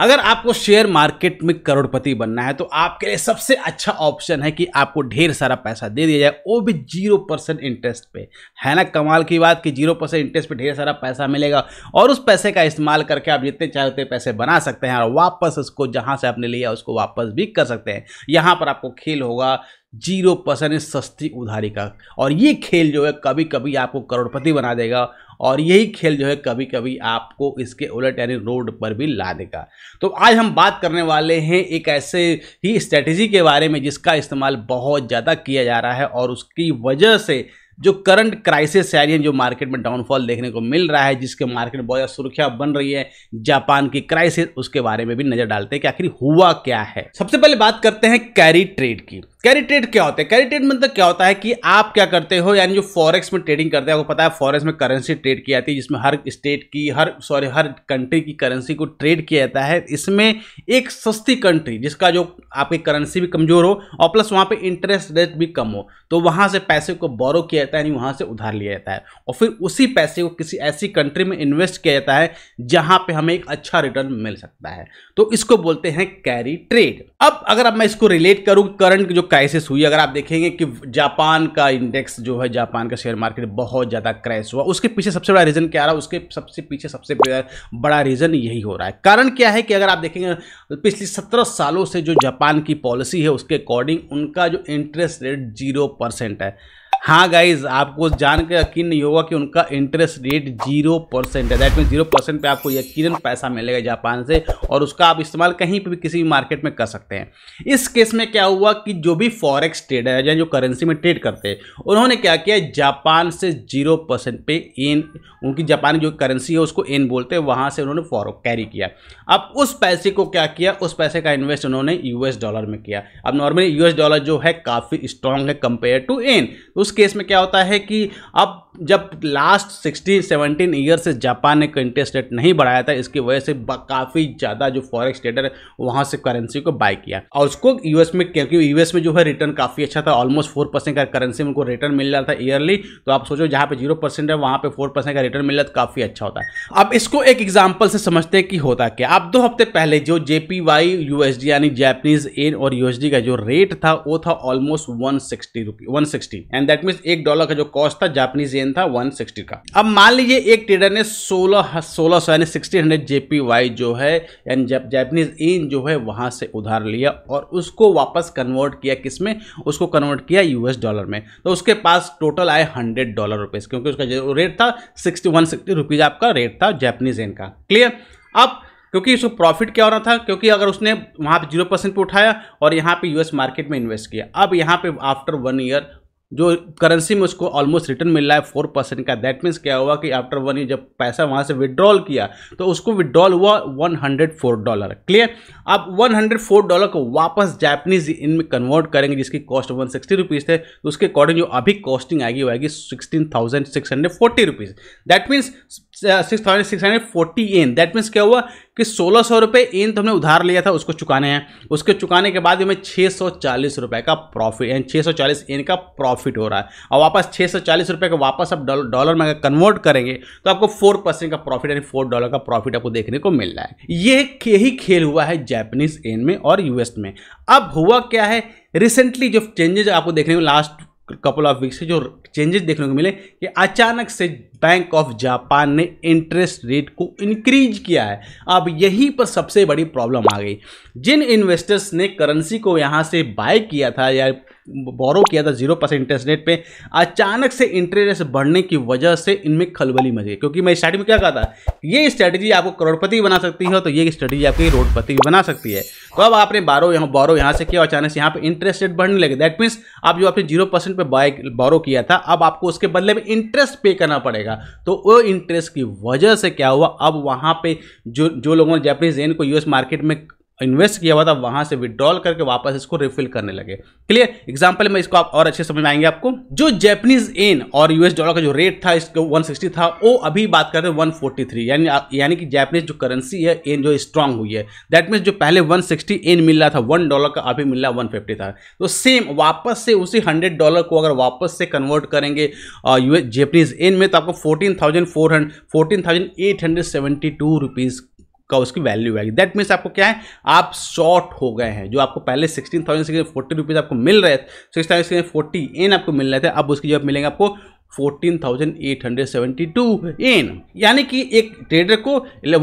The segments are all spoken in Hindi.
अगर आपको शेयर मार्केट में करोड़पति बनना है तो आपके लिए सबसे अच्छा ऑप्शन है कि आपको ढेर सारा पैसा दे दिया जाए वो भी जीरो परसेंट इंटरेस्ट पे है ना कमाल की बात कि जीरो परसेंट इंटरेस्ट पे ढेर सारा पैसा मिलेगा और उस पैसे का इस्तेमाल करके आप जितने चाहे उतने पैसे बना सकते हैं और वापस उसको जहाँ से आपने लिया उसको वापस भी कर सकते हैं यहाँ पर आपको खेल होगा जीरो परसेंट सस्ती उधारी का और ये खेल जो है कभी कभी आपको करोड़पति बना देगा और यही खेल जो है कभी कभी आपको इसके उलट यानी रोड पर भी ला देगा तो आज हम बात करने वाले हैं एक ऐसे ही स्ट्रेटजी के बारे में जिसका इस्तेमाल बहुत ज़्यादा किया जा रहा है और उसकी वजह से जो करंट क्राइसिस आ रही है जो मार्केट में डाउनफॉल देखने को मिल रहा है जिसके मार्केट में बहुत ज़्यादा सुर्खियाँ बन रही है जापान की क्राइसिस उसके बारे में भी नज़र डालते हैं कि आखिर हुआ क्या है सबसे पहले बात करते हैं कैरी ट्रेड की कैरी ट्रेड क्या होता है कैरी ट्रेड मतलब क्या होता है कि आप क्या करते हो यानी जो फॉरेक्स में ट्रेडिंग करते हैं आपको पता है फॉरेक्स में करेंसी ट्रेड की जाती है जिसमें हर स्टेट की हर सॉरी हर कंट्री की करेंसी को ट्रेड किया जाता है इसमें एक सस्ती कंट्री जिसका जो आपकी करेंसी भी कमज़ोर हो और प्लस वहाँ पर इंटरेस्ट रेट भी कम हो तो वहाँ से पैसे को बोरो किया जाता है यानी वहाँ से उधार लिया जाता है और फिर उसी पैसे को किसी ऐसी कंट्री में इन्वेस्ट किया जाता है जहाँ पर हमें एक अच्छा रिटर्न मिल सकता है तो इसको बोलते हैं कैरी ट्रेड अब अगर अब मैं इसको रिलेट करूँ करंट जो क्राइसिस हुई अगर आप देखेंगे कि जापान का इंडेक्स जो है जापान का शेयर मार्केट बहुत ज़्यादा क्रैश हुआ उसके पीछे सबसे बड़ा रीज़न क्या रहा उसके सबसे पीछे सबसे बड़ा रीज़न यही हो रहा है कारण क्या है कि अगर आप देखेंगे पिछले सत्रह सालों से जो जापान की पॉलिसी है उसके अकॉर्डिंग उनका जो इंटरेस्ट रेट जीरो परसेंट है हाँ गाइज आपको जानकर यकीन नहीं होगा कि उनका इंटरेस्ट रेट जीरो परसेंट है दैट मीन जीरो परसेंट पे आपको यकीन पैसा मिलेगा जापान से और उसका आप इस्तेमाल कहीं पर भी किसी भी मार्केट में कर सकते हैं इस केस में क्या हुआ कि जो भी फॉरेक्स ट्रेडर है जो करेंसी में ट्रेड करते हैं उन्होंने क्या किया जापान से जीरो परसेंट पे एन उनकी जापान जो करेंसी है उसको एन बोलते हैं वहाँ से उन्होंने फॉर कैरी किया अब उस पैसे को क्या किया उस पैसे का इन्वेस्ट उन्होंने यूएस डॉलर में किया अब नॉर्मली यूएस डॉलर जो है काफ़ी स्ट्रांग है कंपेयर टू एन उस उस केस में क्या होता है कि अब जब लास्ट सिक्सटी सेवनटीन ईयर से जापान ने इंटरेस्ट रेट नहीं बढ़ाया था इसकी वजह से काफ़ी ज़्यादा जो फॉरेक्स ट्रेडर है वहाँ से करेंसी को बाय किया और उसको यूएस में क्योंकि यूएस में जो है रिटर्न काफ़ी अच्छा था ऑलमोस्ट फोर परसेंट का करेंसी में उनको रिटर्न मिल रहा था ईयरली तो आप सोचो जहाँ पे जीरो परसेंट है वहाँ पे फोर परसेंट का रिटर्न मिल रहा था तो काफ़ी अच्छा होता है अब इसको एक एग्जाम्पल से समझते हैं कि होता क्या आप दो हफ्ते पहले जो जेपीवाई यूएसडी यानी जैपनीज एन और यूएसडी का जो रेट था वो था almost one sixty rupee one sixty and that means एक डॉलर का जो कॉस्ट था जापनीज एन गेन था 160 का अब मान लीजिए एक ट्रेडर ने 16 सोलह सौ यानी सिक्सटीन हंड्रेड जे वाई जो है यानी जब जैपनीज इन जो है वहाँ से उधार लिया और उसको वापस कन्वर्ट किया किस में उसको कन्वर्ट किया यूएस डॉलर में तो उसके पास टोटल आए हंड्रेड डॉलर रुपीज क्योंकि उसका जो रेट था सिक्सटी वन सिक्सटी रुपीज आपका रेट था जैपनीज इन का क्लियर अब क्योंकि इसको प्रॉफिट क्या हो रहा था क्योंकि अगर उसने वहाँ पे जीरो परसेंट पर उठाया और यहाँ पे यूएस मार्केट में इन्वेस्ट किया अब यहाँ पे आफ्टर वन ईयर जो करेंसी में उसको ऑलमोस्ट रिटर्न मिल रहा है फोर परसेंट का दैट मीन्स क्या हुआ कि आफ्टर वन ईयर जब पैसा वहाँ से विड्रॉल किया तो उसको विड्रॉल हुआ one hundred four dollar clear आप फोर डॉलर को वापस जापनीज इन में कन्वर्ट करेंगे जिसकी कॉस्ट वन सिक्सटी रुपीज़ थे तो उसके अकॉर्डिंग जो अभी कॉस्टिंग आएगी वो आएगी sixteen thousand six hundred forty rupees that means six thousand six hundred forty yen that means क्या हुआ कि सोलह सौ रुपये इन तो हमने उधार लिया था उसको चुकाने हैं उसके चुकाने के बाद हमें छः सौ चालीस रुपये का प्रॉफिट यानी छः सौ चालीस इन का प्रॉफिट हो रहा है और वापस छः सौ चालीस रुपये का वापस आप डॉलर में कन्वर्ट करेंगे तो आपको फोर परसेंट का प्रॉफिट यानी फोर डॉलर का प्रॉफिट आपको देखने को मिल रहा है ये यही खेल हुआ है जैपनीज एन में और यूएस में अब हुआ क्या है रिसेंटली जो चेंजेस आपको देखने को लास्ट कपल ऑफ वीक्स से जो चेंजेस देखने को मिले कि अचानक से बैंक ऑफ जापान ने इंटरेस्ट रेट को इंक्रीज किया है अब यहीं पर सबसे बड़ी प्रॉब्लम आ गई जिन इन्वेस्टर्स ने करेंसी को यहाँ से बाय किया था या बोरो किया था जीरो परसेंट इंटरेस्ट रेट पे अचानक से इंटरेस्ट बढ़ने की वजह से इनमें खलबली मच गई क्योंकि मैं स्टार्टिंग में क्या कहा था ये स्ट्रेटजी आपको करोड़पति बना सकती है तो ये स्ट्रेटजी आपकी रोडपति भी बना सकती है तो अब आपने बारो यहाँ बोरो यहाँ से किया अचानक से यहाँ पे इंटरेस्ट रेट बढ़ने लगे दैट मीन्स आप जो आपने जीरो परसेंट पर बाय बोरो किया था अब आपको उसके बदले में इंटरेस्ट पे करना पड़ेगा जाएगा तो वो इंटरेस्ट की वजह से क्या हुआ अब वहाँ पे जो जो लोगों ने जैपनीज येन को यूएस मार्केट में इन्वेस्ट किया हुआ था वहां से विड्रॉल करके वापस इसको रिफिल करने लगे क्लियर एग्जाम्पल में इसको आप और अच्छे समझ में आएंगे आपको जो जैपनीज एन और यूएस डॉलर का जो रेट था इसको 160 था वो अभी बात कर रहे हैं 143 यानी यानी कि जैपनीज जो करेंसी है एन जो स्ट्रांग हुई है दैट मीन्स जो पहले वन एन मिल रहा था वन डॉलर का अभी मिल रहा वन था तो सेम वापस से उसी हंड्रेड डॉलर को अगर वापस से कन्वर्ट करेंगे यूएस जैपनीज एन में तो आपको fourteen thousand four hundred fourteen thousand eight hundred seventy two rupees का उसकी वैल्यू आएगी दैट मीन्स आपको क्या है आप शॉर्ट हो गए हैं जो आपको पहले sixteen thousand six forty rupees आपको मिल रहे थे सिक्स थाउजेंड से फोर्टी एन आपको मिल रहे थे अब उसकी जब मिलेंगे आपको fourteen thousand eight hundred seventy two yen यानी कि एक ट्रेडर को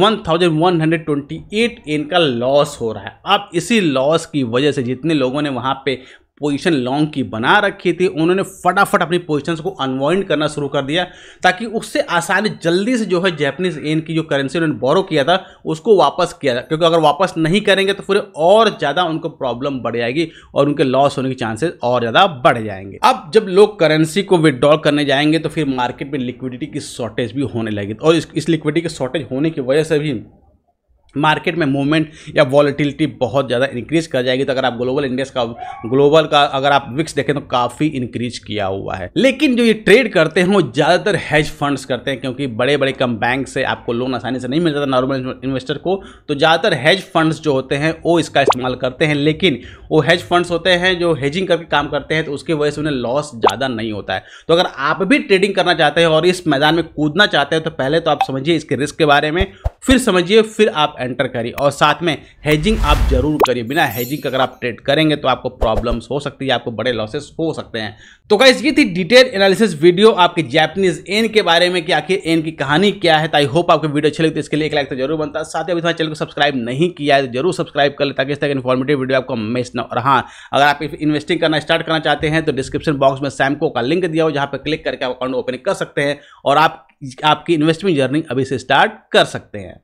one thousand hundred twenty eight yen का लॉस हो रहा है अब इसी लॉस की वजह से जितने लोगों ने वहाँ पे पोजीशन लॉन्ग की बना रखी थी उन्होंने फटाफट अपनी पोजीशंस को अनवाइंड करना शुरू कर दिया ताकि उससे आसानी जल्दी से जो है जैपनीज एन की जो करेंसी उन्होंने बोरो किया था उसको वापस किया था क्योंकि अगर वापस नहीं करेंगे तो फिर और ज़्यादा उनको प्रॉब्लम बढ़ जाएगी और उनके लॉस होने के चांसेस और ज़्यादा बढ़ जाएंगे अब जब लोग करेंसी को विदड्रॉल करने जाएंगे तो फिर मार्केट में लिक्विडिटी की शॉर्टेज भी होने लगी और इस, इस लिक्विडिटी की शॉर्टेज होने की वजह से भी मार्केट में मूवमेंट या वॉलिटिलिटी बहुत ज़्यादा इंक्रीज कर जाएगी तो अगर आप ग्लोबल इंडेक्स का ग्लोबल का अगर आप विक्स देखें तो काफ़ी इंक्रीज किया हुआ है लेकिन जो ये ट्रेड करते हैं वो ज़्यादातर हैज फंड्स करते हैं क्योंकि बड़े बड़े कम बैंक से आपको लोन आसानी से नहीं मिल जाता नॉर्मल इन्वेस्टर को तो ज़्यादातर हैज फंड्स जो होते हैं वो इसका इस्तेमाल करते हैं लेकिन वो हैज फंड्स होते हैं जो हेजिंग करके काम करते हैं तो उसकी वजह से उन्हें लॉस ज़्यादा नहीं होता है तो अगर आप भी ट्रेडिंग करना चाहते हैं और इस मैदान में कूदना चाहते हैं तो पहले तो आप समझिए इसके रिस्क के बारे में फिर समझिए फिर आप एंटर करिए और साथ में हेजिंग आप जरूर करिए बिना हेजिंग अगर आप ट्रेड करेंगे तो आपको प्रॉब्लम्स हो सकती है आपको बड़े लॉसेस हो सकते हैं तो क्या ये थी डिटेल एनालिसिस वीडियो आपके जैपनीज एन के बारे में कि आखिर एन की कहानी क्या है तो आई होप आपको वीडियो अच्छी लगती है तो इसके लिए एक लाइक तो जरूर बनता है साथ ही अभी चैनल को सब्सक्राइब नहीं किया है तो जरूर सब्सक्राइब कर ले ताकि इस तरह इन्फॉर्मेटिव वीडियो आपको मिस ना और हाँ अगर आप इन्वेस्टिंग करना स्टार्ट करना चाहते हैं तो डिस्क्रिप्शन बॉक्स में सैमको का लिंक दिया हो जहाँ पर क्लिक करके आप अकाउंट ओपन कर सकते हैं और आप आपकी इन्वेस्टमेंट जर्नी अभी से स्टार्ट कर सकते हैं